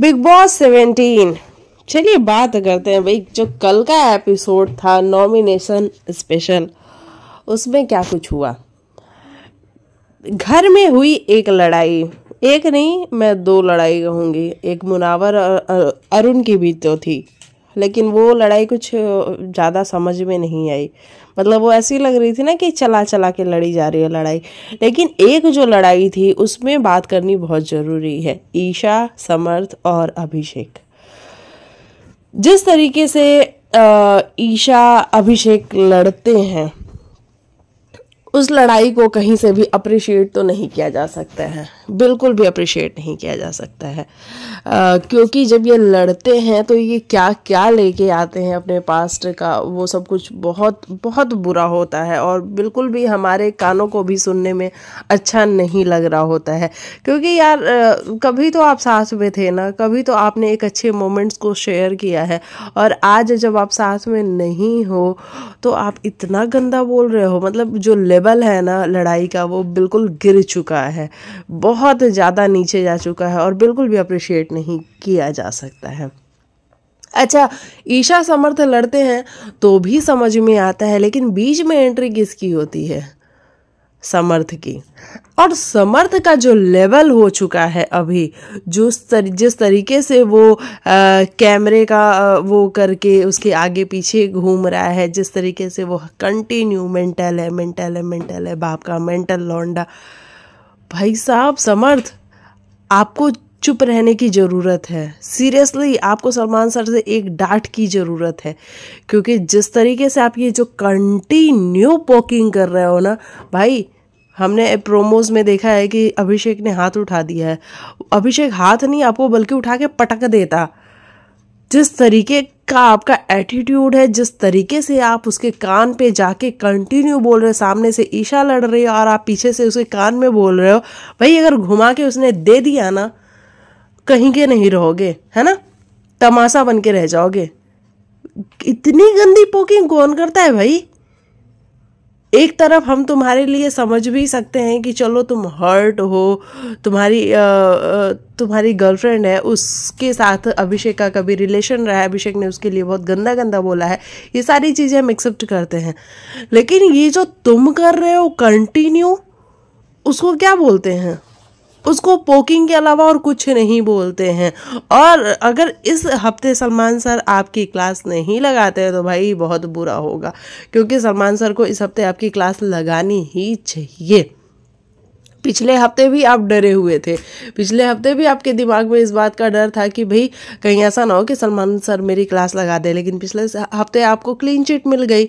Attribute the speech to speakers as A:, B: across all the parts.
A: big boss seventeen चलिए बात करते हैं भाई जो कल का एपिसोड था नॉमिनेशन स्पेशल उसमें क्या कुछ हुआ घर में हुई एक लड़ाई एक नहीं मैं दो लड़ाई कहूँगी एक मुनावर और अरुण की भी तो थी लेकिन वो लड़ाई कुछ ज़्यादा समझ में नहीं आई मतलब वो ऐसी लग रही थी ना कि चला चला के लड़ी जा रही है लड़ाई लेकिन एक जो लड़ाई थी उसमें बात करनी बहुत ज़रूरी है ईशा समर्थ और अभिषेक जिस तरीके से ईशा अभिषेक लड़ते हैं उस लड़ाई को कहीं से भी अप्रिशिएट तो नहीं किया जा सकता है बिल्कुल भी अप्रिशिएट नहीं किया जा सकता है आ, क्योंकि जब ये लड़ते हैं तो ये क्या क्या लेके आते हैं अपने पास्ट का वो सब कुछ बहुत बहुत बुरा होता है और बिल्कुल भी हमारे कानों को भी सुनने में अच्छा नहीं लग रहा होता है क्योंकि यार आ, कभी तो आप साथ में थे ना कभी तो आपने एक अच्छे मोमेंट्स को शेयर किया है और आज जब आप साथ में नहीं हो तो आप इतना गंदा बोल रहे हो मतलब जो लेवल है ना लड़ाई का वो बिल्कुल गिर चुका है बहुत बहुत ज़्यादा नीचे जा चुका है और बिल्कुल भी अप्रिशिएट नहीं किया जा सकता है अच्छा ईशा समर्थ लड़ते हैं तो भी समझ में आता है लेकिन बीच में एंट्री किसकी होती है समर्थ की और समर्थ का जो लेवल हो चुका है अभी जो तर, जिस तरीके से वो आ, कैमरे का आ, वो करके उसके आगे पीछे घूम रहा है जिस तरीके से वो कंटिन्यू मेंटल है मेंटल है मेंटल है बाप का मेंटल लौंडा भाई साहब समर्थ आपको चुप रहने की ज़रूरत है सीरियसली आपको सलमान सर से एक डांट की ज़रूरत है क्योंकि जिस तरीके से आप ये जो कंटिन्यू पॉकिंग कर रहे हो ना भाई हमने प्रोमोज में देखा है कि अभिषेक ने हाथ उठा दिया है अभिषेक हाथ नहीं आपको बल्कि उठा के पटक देता जिस तरीके का आपका एटीट्यूड है जिस तरीके से आप उसके कान पे जाके कंटिन्यू बोल रहे हो सामने से ईशा लड़ रही हो और आप पीछे से उसके कान में बोल रहे हो भाई अगर घुमा के उसने दे दिया ना कहीं के नहीं रहोगे है ना तमाशा बन के रह जाओगे इतनी गंदी पोकिंग कौन करता है भाई एक तरफ हम तुम्हारे लिए समझ भी सकते हैं कि चलो तुम हर्ट हो तुम्हारी तुम्हारी गर्लफ्रेंड है उसके साथ अभिषेक का कभी रिलेशन रहा है अभिषेक ने उसके लिए बहुत गंदा गंदा बोला है ये सारी चीज़ें हम एक्सेप्ट करते हैं लेकिन ये जो तुम कर रहे हो कंटिन्यू उसको क्या बोलते हैं उसको पोकिंग के अलावा और कुछ नहीं बोलते हैं और अगर इस हफ्ते सलमान सर आपकी क्लास नहीं लगाते हैं तो भाई बहुत बुरा होगा क्योंकि सलमान सर को इस हफ्ते आपकी क्लास लगानी ही चाहिए पिछले हफ्ते भी आप डरे हुए थे पिछले हफ्ते भी आपके दिमाग में इस बात का डर था कि भाई कहीं ऐसा ना हो कि सलमान सर मेरी क्लास लगा दे लेकिन पिछले हफ्ते आपको क्लीन चिट मिल गई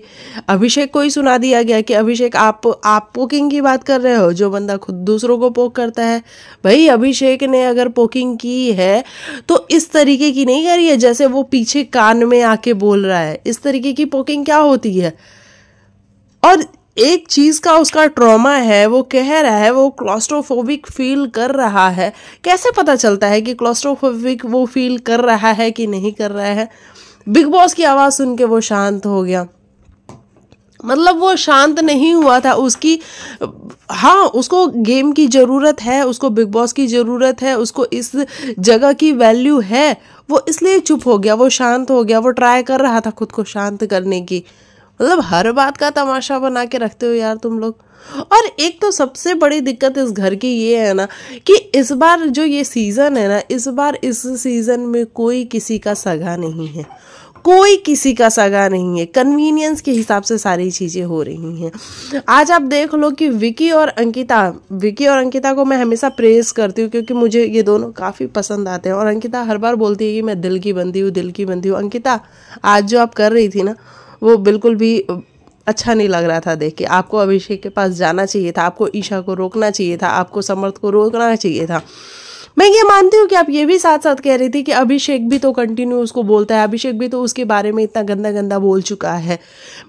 A: अभिषेक को ही सुना दिया गया कि अभिषेक आप आप पोकिंग की बात कर रहे हो जो बंदा खुद दूसरों को पोक करता है भाई अभिषेक ने अगर पोकिंग की है तो इस तरीके की नहीं करी है जैसे वो पीछे कान में आके बोल रहा है इस तरीके की पोकिंग क्या होती है और एक चीज़ का उसका ट्रॉमा है वो कह रहा है वो क्लॉस्ट्रोफोबिक फील कर रहा है कैसे पता चलता है कि क्लॉस्ट्रोफोबिक वो फील कर रहा है कि नहीं कर रहा है बिग बॉस की आवाज़ सुन के वो शांत हो गया मतलब वो शांत नहीं हुआ था उसकी हाँ उसको गेम की ज़रूरत है उसको बिग बॉस की ज़रूरत है उसको इस जगह की वैल्यू है वो इसलिए चुप हो गया वो शांत हो गया वो ट्राई कर रहा था खुद को शांत करने की मतलब हर बात का तमाशा बना के रखते हो यार तुम लोग और एक तो सबसे बड़ी दिक्कत इस घर की ये है ना कि इस बार जो ये सीज़न है ना इस बार इस सीज़न में कोई किसी का सगा नहीं है कोई किसी का सगा नहीं है कन्वीनियंस के हिसाब से सारी चीज़ें हो रही हैं आज आप देख लो कि विकी और अंकिता विकी और अंकिता को मैं हमेशा प्रेस करती हूँ क्योंकि मुझे ये दोनों काफ़ी पसंद आते हैं और अंकिता हर बार बोलती है कि मैं दिल की बंदी हूँ दिल की बंदी हूँ अंकिता आज जो आप कर रही थी ना वो बिल्कुल भी अच्छा नहीं लग रहा था देख के आपको अभिषेक के पास जाना चाहिए था आपको ईशा को रोकना चाहिए था आपको समर्थ को रोकना चाहिए था मैं ये मानती हूँ कि आप ये भी साथ साथ कह रही थी कि अभिषेक भी तो कंटिन्यू उसको बोलता है अभिषेक भी तो उसके बारे में इतना गंदा गंदा बोल चुका है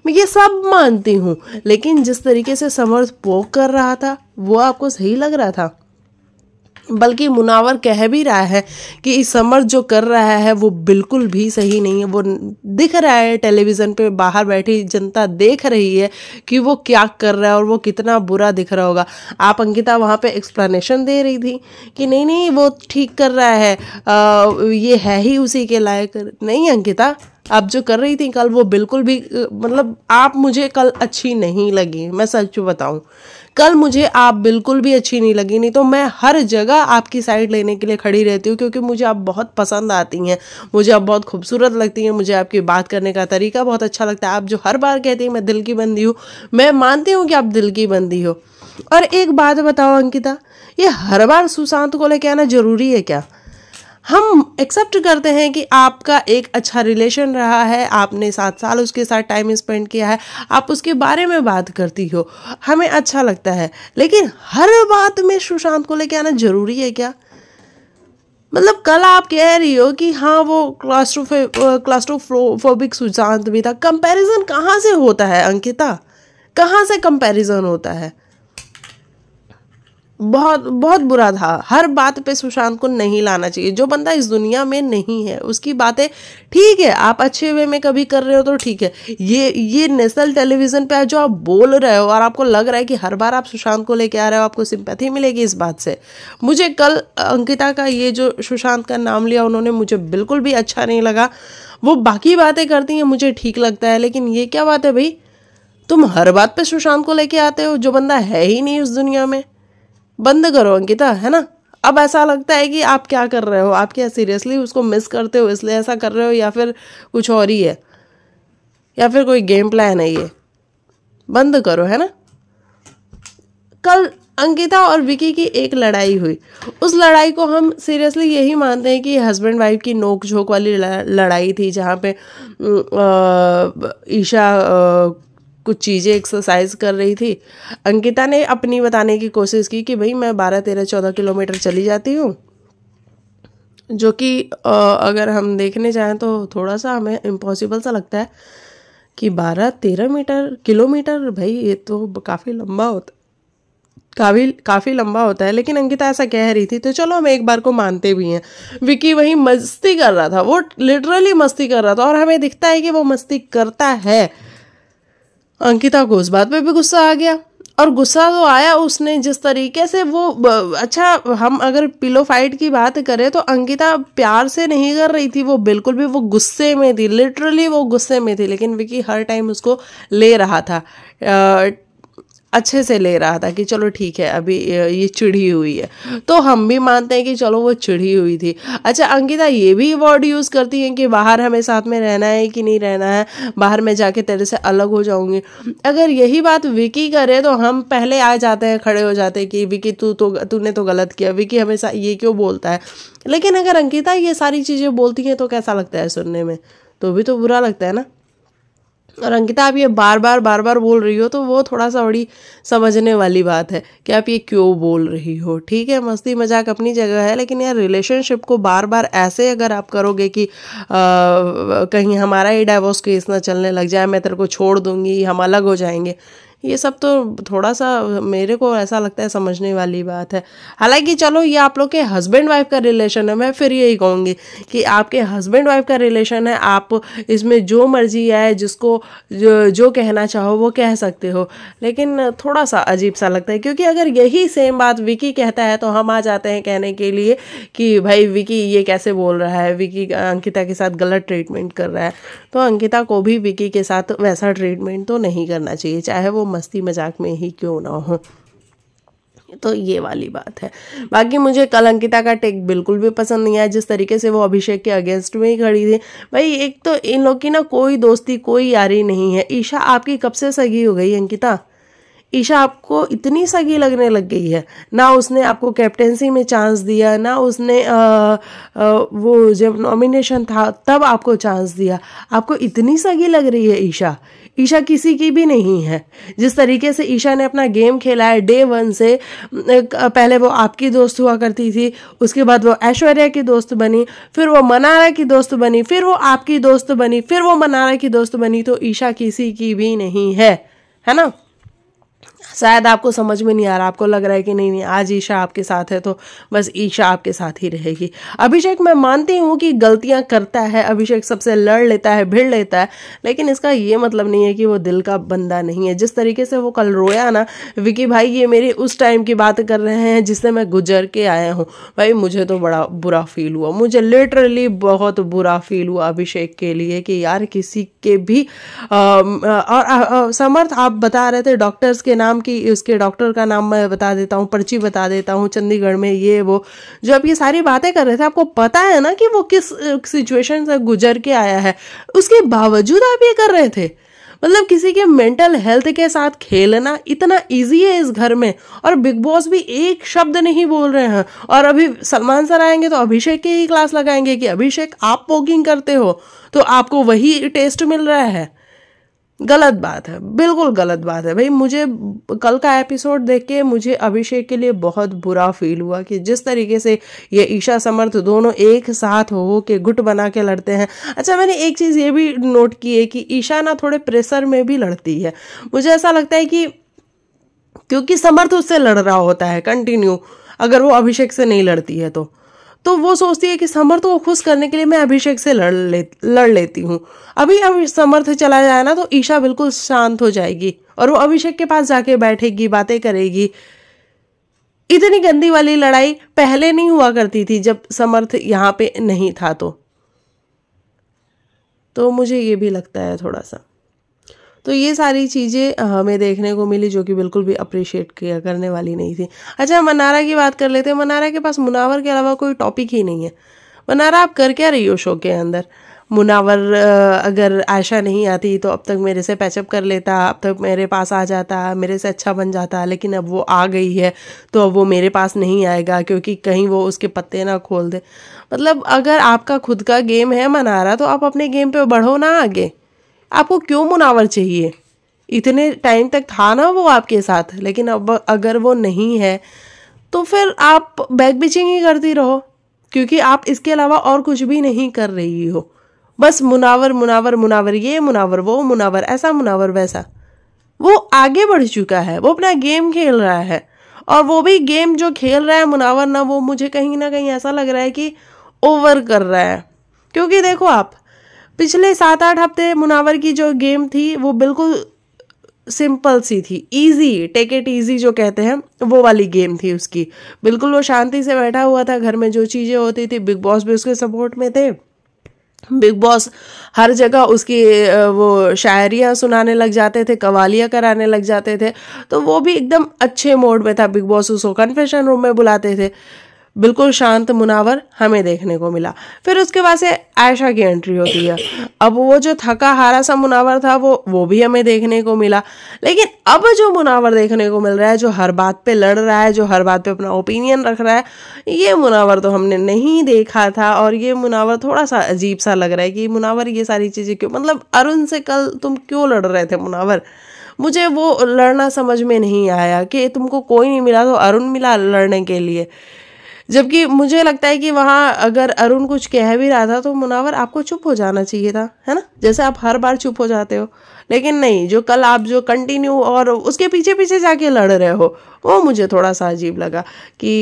A: मैं ये सब मानती हूँ लेकिन जिस तरीके से समर्थ पोक कर रहा था वो आपको सही लग रहा था बल्कि मुनावर कह भी रहा है कि इस समर जो कर रहा है वो बिल्कुल भी सही नहीं है वो दिख रहा है टेलीविज़न पे बाहर बैठी जनता देख रही है कि वो क्या कर रहा है और वो कितना बुरा दिख रहा होगा आप अंकिता वहाँ पे एक्सप्लेनेशन दे रही थी कि नहीं नहीं वो ठीक कर रहा है आ, ये है ही उसी के लायक नहीं अंकिता आप जो कर रही थी कल वो बिल्कुल भी मतलब आप मुझे कल अच्छी नहीं लगी मैं सच बताऊँ कल मुझे आप बिल्कुल भी अच्छी नहीं लगी नहीं तो मैं हर जगह आपकी साइड लेने के लिए खड़ी रहती हूँ क्योंकि मुझे आप बहुत पसंद आती हैं मुझे आप बहुत खूबसूरत लगती हैं मुझे आपकी बात करने का तरीका बहुत अच्छा लगता है आप जो हर बार कहती हैं मैं दिल की बंदी हूँ मैं मानती हूँ कि आप दिल की बंदी हो और एक बात बताओ अंकिता ये हर बार सुशांत को लेके आना ज़रूरी है क्या हम एक्सेप्ट करते हैं कि आपका एक अच्छा रिलेशन रहा है आपने सात साल उसके साथ टाइम स्पेंड किया है आप उसके बारे में बात करती हो हमें अच्छा लगता है लेकिन हर बात में सुशांत को लेके आना ज़रूरी है क्या मतलब कल आप कह रही हो कि हाँ वो क्लास्ट्रोफे क्लास्ट्रोफोबिक सुशांत भी था कंपैरिजन कहाँ से होता है अंकिता कहाँ से कंपैरिजन होता है बहुत बहुत बुरा था हर बात पे सुशांत को नहीं लाना चाहिए जो बंदा इस दुनिया में नहीं है उसकी बातें ठीक है आप अच्छे वे में कभी कर रहे हो तो ठीक है ये ये नेशनल टेलीविज़न पे जो आप बोल रहे हो और आपको लग रहा है कि हर बार आप सुशांत को लेके आ रहे हो आपको सिंपैथी मिलेगी इस बात से मुझे कल अंकिता का ये जो सुशांत का नाम लिया उन्होंने मुझे बिल्कुल भी अच्छा नहीं लगा वो बाकी बातें करती हैं मुझे ठीक लगता है लेकिन ये क्या बात है भाई तुम हर बात पे सुशांत को लेके आते हो जो बंदा है ही नहीं उस दुनिया में बंद करो अंकिता है ना अब ऐसा लगता है कि आप क्या कर रहे हो आप क्या सीरियसली उसको मिस करते हो इसलिए ऐसा कर रहे हो या फिर कुछ और ही है या फिर कोई गेम प्लान है ये बंद करो है ना कल अंकिता और विकी की एक लड़ाई हुई उस लड़ाई को हम सीरियसली यही मानते हैं कि हस्बैंड वाइफ की नोक झोंक वाली लड़ाई थी जहाँ पे ईशा कुछ चीज़ें एक्सरसाइज कर रही थी अंकिता ने अपनी बताने की कोशिश की कि भाई मैं बारह तेरह चौदह किलोमीटर चली जाती हूँ जो कि अगर हम देखने जाएं तो थोड़ा सा हमें इम्पॉसिबल सा लगता है कि बारह तेरह मीटर किलोमीटर भाई ये तो काफ़ी लंबा होता काफ़ी काफ़ी लंबा होता है लेकिन अंकिता ऐसा कह रही थी तो चलो हम एक बार को मानते भी हैं विकी वही मस्ती कर रहा था वो लिटरली मस्ती कर रहा था और हमें दिखता है कि वो मस्ती करता है अंकिता को उस बात पे भी गुस्सा आ गया और गुस्सा तो आया उसने जिस तरीके से वो अच्छा हम अगर पिलो फाइट की बात करें तो अंकिता प्यार से नहीं कर रही थी वो बिल्कुल भी वो गुस्से में थी लिटरली वो गुस्से में थी लेकिन विकी हर टाइम उसको ले रहा था अच्छे से ले रहा था कि चलो ठीक है अभी ये चिढ़ी हुई है तो हम भी मानते हैं कि चलो वो चिढ़ी हुई थी अच्छा अंकिता ये भी वर्ड यूज़ करती हैं कि बाहर हमें साथ में रहना है कि नहीं रहना है बाहर में जाके तेरे से अलग हो जाऊँगी अगर यही बात विकी करे तो हम पहले आ जाते हैं खड़े हो जाते हैं कि विकी तू तो तूने तो गलत किया विकी हमेशा ये क्यों बोलता है लेकिन अगर अंकिता ये सारी चीज़ें बोलती हैं तो कैसा लगता है सुनने में तो भी तो बुरा लगता है ना और तो अंकिता आप ये बार बार बार बार बोल रही हो तो वो थोड़ा सा बड़ी समझने वाली बात है कि आप ये क्यों बोल रही हो ठीक है मस्ती मजाक अपनी जगह है लेकिन यार रिलेशनशिप को बार बार ऐसे अगर आप करोगे कि आ, कहीं हमारा ही डाइवोर्स केस ना चलने लग जाए मैं तेरे को छोड़ दूंगी हम अलग हो जाएंगे ये सब तो थोड़ा सा मेरे को ऐसा लगता है समझने वाली बात है हालांकि चलो ये आप लोग के हस्बैंड वाइफ का रिलेशन है मैं फिर यही कहूँगी कि आपके हस्बैंड वाइफ का रिलेशन है आप इसमें जो मर्जी आए जिसको जो, जो कहना चाहो वो कह सकते हो लेकिन थोड़ा सा अजीब सा लगता है क्योंकि अगर यही सेम बात विकी कहता है तो हम आ जाते हैं कहने के लिए कि भाई विकी ये कैसे बोल रहा है विकी अंकिता के साथ गलत ट्रीटमेंट कर रहा है तो अंकिता को भी विकी के साथ वैसा ट्रीटमेंट तो नहीं करना चाहिए चाहे वो मस्ती मजाक में ही क्यों ना हो तो ये वाली बात है बाकी मुझे कल अंकिता का टेक बिल्कुल भी पसंद नहीं आया जिस तरीके से वो अभिषेक के अगेंस्ट में ही खड़ी थी भाई एक तो इन लोग की ना कोई दोस्ती कोई यारी नहीं है ईशा आपकी कब से सगी हो गई अंकिता ईशा आपको इतनी सगी लगने लग गई है ना उसने आपको कैप्टेंसी में चांस दिया ना उसने आ, आ, वो जब नॉमिनेशन था तब आपको चांस दिया आपको इतनी सगी लग रही है ईशा ईशा किसी की भी नहीं है जिस तरीके से ईशा ने अपना गेम खेला है डे वन से पहले वो आपकी दोस्त हुआ करती थी उसके बाद वो ऐश्वर्या की दोस्त बनी फिर वो मनारा की दोस्त बनी फिर वो आपकी दोस्त बनी फिर वो मनारा की दोस्त बनी तो ईशा किसी की भी नहीं है है ना शायद आपको समझ में नहीं आ रहा आपको लग रहा है कि नहीं नहीं आज ईशा आपके साथ है तो बस ईशा आपके साथ ही रहेगी अभिषेक मैं मानती हूँ कि गलतियाँ करता है अभिषेक सबसे लड़ लेता है भिड़ लेता है लेकिन इसका ये मतलब नहीं है कि वो दिल का बंदा नहीं है जिस तरीके से वो कल रोया ना विकी भाई ये मेरी उस टाइम की बात कर रहे हैं जिससे मैं गुजर के आया हूँ भाई मुझे तो बड़ा बुरा फील हुआ मुझे लिटरली बहुत बुरा फील हुआ अभिषेक के लिए कि यार किसी के भी और समर्थ आप बता रहे थे डॉक्टर्स के नाम बाकी उसके डॉक्टर का नाम मैं बता देता हूँ पर्ची बता देता हूँ चंडीगढ़ में ये वो जो आप ये सारी बातें कर रहे थे आपको पता है ना कि वो किस सिचुएशन से गुजर के आया है उसके बावजूद आप ये कर रहे थे मतलब किसी के मेंटल हेल्थ के साथ खेलना इतना इजी है इस घर में और बिग बॉस भी एक शब्द नहीं बोल रहे हैं और अभी सलमान सर आएंगे तो अभिषेक की ही क्लास लगाएंगे कि अभिषेक आप वॉकिंग करते हो तो आपको वही टेस्ट मिल रहा है गलत बात है बिल्कुल गलत बात है भाई मुझे कल का एपिसोड देख के मुझे अभिषेक के लिए बहुत बुरा फील हुआ कि जिस तरीके से ये ईशा समर्थ दोनों एक साथ हो के गुट बना के लड़ते हैं अच्छा मैंने एक चीज़ ये भी नोट की है कि ईशा ना थोड़े प्रेशर में भी लड़ती है मुझे ऐसा लगता है कि क्योंकि समर्थ उससे लड़ रहा होता है कंटिन्यू अगर वो अभिषेक से नहीं लड़ती है तो तो वो सोचती है कि समर्थ को तो खुश करने के लिए मैं अभिषेक से लड़ ले लड़ लेती हूँ अभी अब समर्थ चला जाए ना तो ईशा बिल्कुल शांत हो जाएगी और वो अभिषेक के पास जाके बैठेगी बातें करेगी इतनी गंदी वाली लड़ाई पहले नहीं हुआ करती थी जब समर्थ यहाँ पे नहीं था तो तो मुझे ये भी लगता है थोड़ा सा तो ये सारी चीज़ें हमें देखने को मिली जो कि बिल्कुल भी अप्रिशिएट किया करने वाली नहीं थी अच्छा मनारा की बात कर लेते हैं मनारा के पास मुनावर के अलावा कोई टॉपिक ही नहीं है मनारा आप कर क्या रही हो शो के अंदर मुनावर अगर आयशा नहीं आती तो अब तक मेरे से पैचअप कर लेता अब तक मेरे पास आ जाता मेरे से अच्छा बन जाता लेकिन अब वो आ गई है तो अब वो मेरे पास नहीं आएगा क्योंकि कहीं वो उसके पत्ते ना खोल दे मतलब अगर आपका खुद का गेम है मनारा तो आप अपने गेम पे बढ़ो ना आगे आपको क्यों मुनावर चाहिए इतने टाइम तक था ना वो आपके साथ लेकिन अब अगर वो नहीं है तो फिर आप बैग बिचिंग ही करती रहो क्योंकि आप इसके अलावा और कुछ भी नहीं कर रही हो बस मुनावर मुनावर मुनावर ये मुनावर वो मुनावर ऐसा मुनावर वैसा वो आगे बढ़ चुका है वो अपना गेम खेल रहा है और वो भी गेम जो खेल रहा है मुनावर ना वो मुझे कहीं ना कहीं ऐसा लग रहा है कि ओवर कर रहा है क्योंकि देखो आप पिछले सात आठ हफ्ते मुनावर की जो गेम थी वो बिल्कुल सिंपल सी थी इजी टेक इट इजी जो कहते हैं वो वाली गेम थी उसकी बिल्कुल वो शांति से बैठा हुआ था घर में जो चीज़ें होती थी बिग बॉस भी उसके सपोर्ट में थे बिग बॉस हर जगह उसकी वो शायरियाँ सुनाने लग जाते थे कवालियाँ कराने लग जाते थे तो वो भी एकदम अच्छे मोड में था बिग बॉस उसको कन्फेशन रूम में बुलाते थे बिल्कुल शांत मुनावर हमें देखने को मिला फिर उसके बाद से आयशा की एंट्री होती है अब वो जो थका हारा सा मुनावर था वो वो भी हमें देखने को मिला लेकिन अब जो मुनावर देखने को मिल रहा है जो हर बात पे लड़ रहा है जो हर बात पे अपना ओपिनियन रख रहा है ये मुनावर तो हमने नहीं देखा था और ये मुनावर थोड़ा सा अजीब सा लग रहा है कि मुनावर ये सारी चीज़ें क्यों मतलब अरुण से कल तुम क्यों लड़ रहे थे मुनावर मुझे वो लड़ना समझ में नहीं आया कि तुमको कोई नहीं मिला तो अरुण मिला लड़ने के लिए जबकि मुझे लगता है कि वहाँ अगर अरुण कुछ कह भी रहा था तो मुनावर आपको चुप हो जाना चाहिए था है ना जैसे आप हर बार चुप हो जाते हो लेकिन नहीं जो कल आप जो कंटिन्यू और उसके पीछे पीछे जाके लड़ रहे हो वो मुझे थोड़ा सा अजीब लगा कि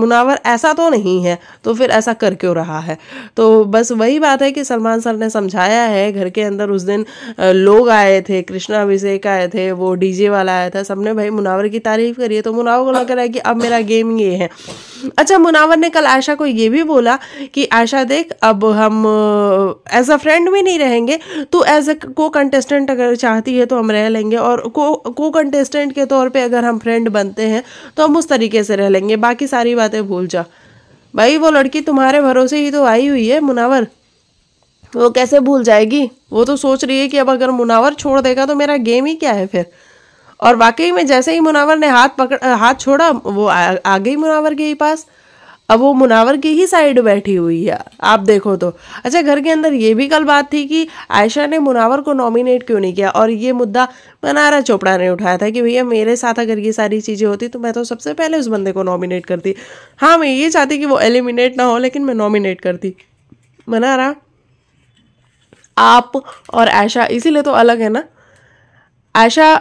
A: मुनावर ऐसा तो नहीं है तो फिर ऐसा कर क्यों रहा है तो बस वही बात है कि सलमान सर ने समझाया है घर के अंदर उस दिन लोग आए थे कृष्णा अभिषेक आए थे वो डीजे वाला आया था सबने भाई मुनावर की तारीफ करी है तो मुनावर को लग रहा है कि अब मेरा गेम ये है अच्छा मुनावर ने कल आयशा को ये भी बोला कि आयशा देख अब हम एज अ फ्रेंड भी नहीं रहेंगे तो एज अ को कंटेस्टेंट अगर चाहती है तो हम रह लेंगे और को को कंटेस्टेंट के तौर पे अगर हम फ्रेंड बनते चाहते हैं तो हम उस तरीके से रह लेंगे बाकी सारी बातें भूल जा भाई वो लड़की तुम्हारे भरोसे ही तो आई हुई है मुनावर वो कैसे भूल जाएगी वो तो सोच रही है कि अब अगर मुनावर छोड़ देगा तो मेरा गेम ही क्या है फिर और वाकई में जैसे ही मुनावर ने हाथ पकड़ हाथ छोड़ा वो आ, आ गई मुनावर के ही पास अब वो मुनावर की ही साइड बैठी हुई है आप देखो तो अच्छा घर के अंदर ये भी कल बात थी कि आयशा ने मुनावर को नॉमिनेट क्यों नहीं किया और ये मुद्दा मनारा चोपड़ा ने उठाया था कि भैया मेरे साथ अगर ये सारी चीज़ें होती तो मैं तो सबसे पहले उस बंदे को नॉमिनेट करती हाँ मैं ये चाहती कि वो एलिमिनेट ना हो लेकिन मैं नॉमिनेट करती मनारा आप और आयशा इसीलिए तो अलग है ना आशा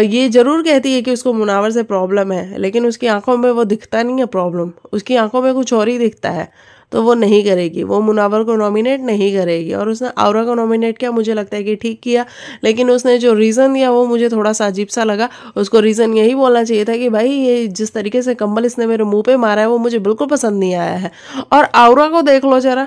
A: ये ज़रूर कहती है कि उसको मुनावर से प्रॉब्लम है लेकिन उसकी आंखों में वो दिखता नहीं है प्रॉब्लम उसकी आंखों में कुछ और ही दिखता है तो वो नहीं करेगी वो मुनावर को नॉमिनेट नहीं करेगी और उसने आवरा को नॉमिनेट किया मुझे लगता है कि ठीक किया लेकिन उसने जो रीज़न दिया वो मुझे थोड़ा सा अजीब सा लगा उसको रीज़न यही बोलना चाहिए था कि भाई ये जिस तरीके से कंबल इसने मेरे मुंह पे मारा है वो मुझे बिल्कुल पसंद नहीं आया है और आवरा को देख लो जरा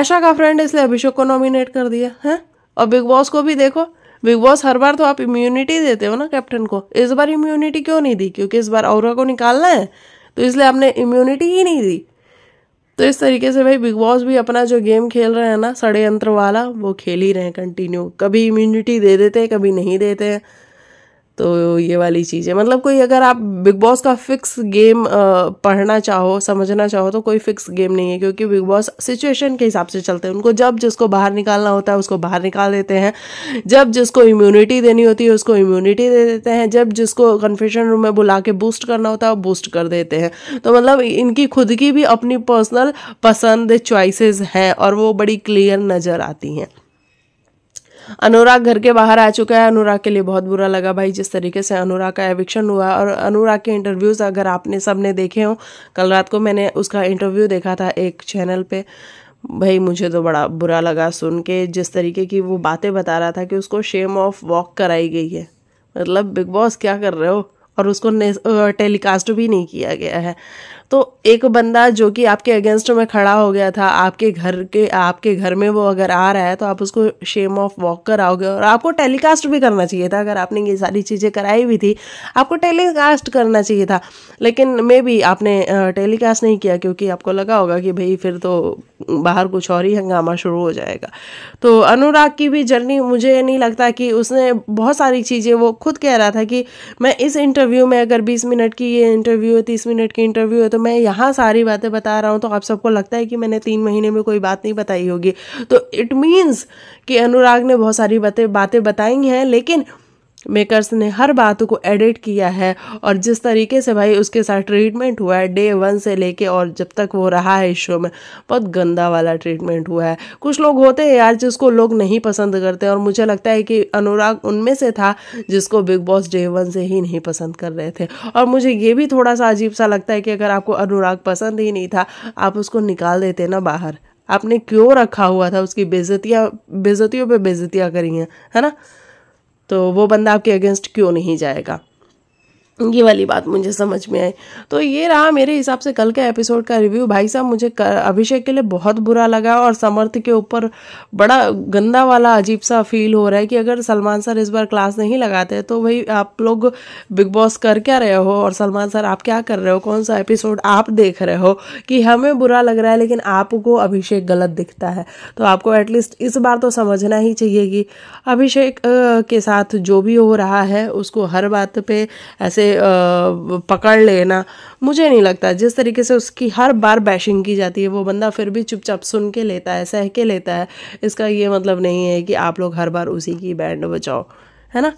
A: आशा का फ्रेंड इसलिए अभिषेक को नॉमिनेट कर दिया है और बिग बॉस को भी देखो बिग बॉस हर बार तो आप इम्यूनिटी देते हो ना कैप्टन को इस बार इम्यूनिटी क्यों नहीं दी क्योंकि इस बार और को निकालना है तो इसलिए आपने इम्यूनिटी ही नहीं दी तो इस तरीके से भाई बिग बॉस भी अपना जो गेम खेल रहे हैं ना षडयंत्र वाला वो खेल ही रहे हैं कंटिन्यू कभी इम्यूनिटी दे देते हैं कभी नहीं देते हैं तो ये वाली चीज़ है मतलब कोई अगर आप बिग बॉस का फिक्स गेम पढ़ना चाहो समझना चाहो तो कोई फिक्स गेम नहीं है क्योंकि बिग बॉस सिचुएशन के हिसाब से चलते हैं उनको जब जिसको बाहर निकालना होता है उसको बाहर निकाल देते हैं जब जिसको इम्यूनिटी देनी होती है उसको इम्यूनिटी दे देते हैं जब जिसको कन्फेशन रूम में बुला के बूस्ट करना होता है बूस्ट कर देते हैं तो मतलब इनकी खुद की भी अपनी पर्सनल पसंद च्वाइसेज हैं और वो बड़ी क्लियर नज़र आती हैं अनुराग घर के बाहर आ चुका है अनुराग के लिए बहुत बुरा लगा भाई जिस तरीके से अनुराग का एविक्शन हुआ और अनुराग के इंटरव्यूज़ अगर आपने सबने देखे हों कल रात को मैंने उसका इंटरव्यू देखा था एक चैनल पे भाई मुझे तो बड़ा बुरा लगा सुन के जिस तरीके की वो बातें बता रहा था कि उसको शेम ऑफ वॉक कराई गई है मतलब बिग बॉस क्या कर रहे हो और उसको टेलीकास्ट भी नहीं किया गया है तो एक बंदा जो कि आपके अगेंस्ट में खड़ा हो गया था आपके घर के आपके घर में वो अगर आ रहा है तो आप उसको शेम ऑफ वॉक कराओगे और आपको टेलीकास्ट भी करना चाहिए था अगर आपने ये सारी चीज़ें कराई भी थी आपको टेलीकास्ट करना चाहिए था लेकिन मे भी आपने टेलीकास्ट नहीं किया क्योंकि आपको लगा होगा कि भाई फिर तो बाहर कुछ और ही हंगामा शुरू हो जाएगा तो अनुराग की भी जर्नी मुझे नहीं लगता कि उसने बहुत सारी चीज़ें वो खुद कह रहा था कि मैं इस इंटर इंटरव्यू में अगर बीस मिनट की ये इंटरव्यू है तीस मिनट की इंटरव्यू है तो मैं यहाँ सारी बातें बता रहा हूँ तो आप सबको लगता है कि मैंने तीन महीने में कोई बात नहीं बताई होगी तो इट मीन्स कि अनुराग ने बहुत सारी बातें बातें बताई हैं लेकिन मेकर्स ने हर बात को एडिट किया है और जिस तरीके से भाई उसके साथ ट्रीटमेंट हुआ है डे वन से लेके और जब तक वो रहा है इस शो में बहुत गंदा वाला ट्रीटमेंट हुआ है कुछ लोग होते हैं यार जिसको लोग नहीं पसंद करते और मुझे लगता है कि अनुराग उनमें से था जिसको बिग बॉस डे वन से ही नहीं पसंद कर रहे थे और मुझे ये भी थोड़ा सा अजीब सा लगता है कि अगर आपको अनुराग पसंद ही नहीं था आप उसको निकाल देते ना बाहर आपने क्यों रखा हुआ था उसकी बेजतियाँ बेजतियों पर बेजतियाँ करी हैं है ना तो वो बंदा आपके अगेंस्ट क्यों नहीं जाएगा ये वाली बात मुझे समझ में आई तो ये रहा मेरे हिसाब से कल के एपिसोड का रिव्यू भाई साहब मुझे अभिषेक के लिए बहुत बुरा लगा और समर्थ के ऊपर बड़ा गंदा वाला अजीब सा फील हो रहा है कि अगर सलमान सर इस बार क्लास नहीं लगाते तो भाई आप लोग बिग बॉस कर क्या रहे हो और सलमान सर आप क्या कर रहे हो कौन सा एपिसोड आप देख रहे हो कि हमें बुरा लग रहा है लेकिन आपको अभिषेक गलत दिखता है तो आपको एटलीस्ट इस बार तो समझना ही चाहिए कि अभिषेक के साथ जो भी हो रहा है उसको हर बात पर ऐसे से पकड़ लेना मुझे नहीं लगता जिस तरीके से उसकी हर बार बैशिंग की जाती है वो बंदा फिर भी चुपचाप सुन के लेता है सह के लेता है इसका ये मतलब नहीं है कि आप लोग हर बार उसी की बैंड बचाओ है ना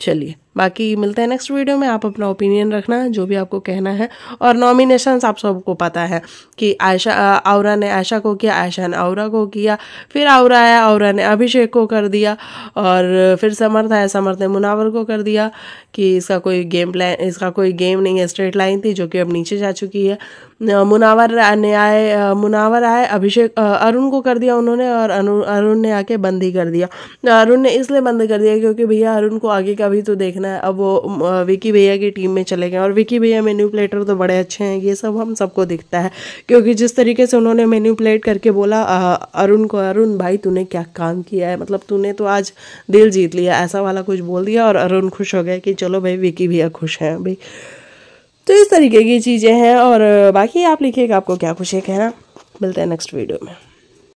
A: चलिए बाकी मिलते हैं नेक्स्ट वीडियो में आप अपना ओपिनियन रखना जो भी आपको कहना है और नॉमिनेशंस आप सबको पता है कि आयशा आवरा ने आयशा को किया आयशा ने आवरा को किया फिर आवरा आया आवरा ने अभिषेक को कर दिया और फिर समर्थ आया समर्थ ने मुनावर को कर दिया कि इसका कोई गेम प्लान इसका कोई गेम नहीं है स्ट्रेट लाइन थी जो कि अब नीचे जा चुकी है मुनावर ने आए मुनावर आए अभिषेक अरुण को कर दिया उन्होंने और अरुण ने आके बंद ही कर दिया अरुण ने इसलिए बंद कर दिया क्योंकि भैया अरुण को आगे का भी तो देख देखना है अब वो विकी भैया की टीम में चले गए और विकी भैया मेन्यू प्लेटर तो बड़े अच्छे हैं ये सब हम सबको दिखता है क्योंकि जिस तरीके से उन्होंने मेन्यू प्लेट करके बोला अरुण को अरुण भाई तूने क्या काम किया है मतलब तूने तो आज दिल जीत लिया ऐसा वाला कुछ बोल दिया और अरुण खुश हो गया कि चलो भाई विकी भैया खुश हैं भाई तो इस तरीके की चीज़ें हैं और बाकी आप लिखिएगा आपको क्या खुशी कहना मिलते हैं नेक्स्ट वीडियो में